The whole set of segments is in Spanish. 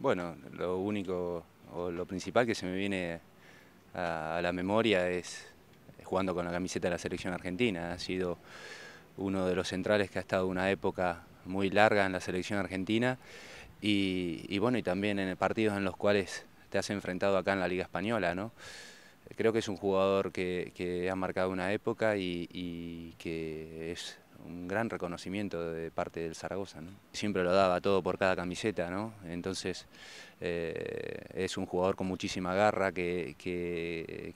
Bueno, lo único o lo principal que se me viene a, la memoria es jugando con la camiseta de la selección argentina. Ha sido uno de los centrales que ha estado una época muy larga en la selección argentina y, bueno, y también en partidos en los cuales te has enfrentado acá en la Liga Española, ¿no? Creo que es un jugador que, ha marcado una época y que es un gran reconocimiento de parte del Zaragoza. Siempre lo daba todo por cada camiseta, ¿no? entonces eh, es un jugador con muchísima garra que,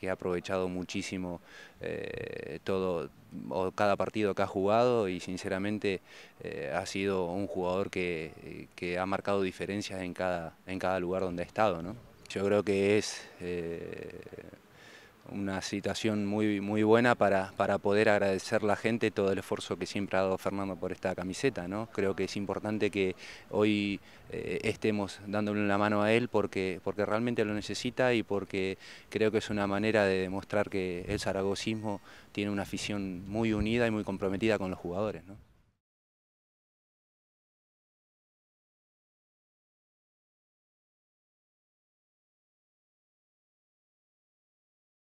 ha aprovechado muchísimo eh, todo o cada partido que ha jugado y sinceramente eh, ha sido un jugador que, que, ha marcado diferencias en cada, en cada lugar donde ha estado. ¿no? Yo creo que es una situación muy, muy buena para, poder agradecer a la gente todo el esfuerzo que siempre ha dado Fernando por esta camiseta. ¿no? Creo que es importante que hoy eh, estemos dándole una mano a él porque, porque realmente lo necesita y porque creo que es una manera de demostrar que el zaragozismo tiene una afición muy unida y muy comprometida con los jugadores. ¿no?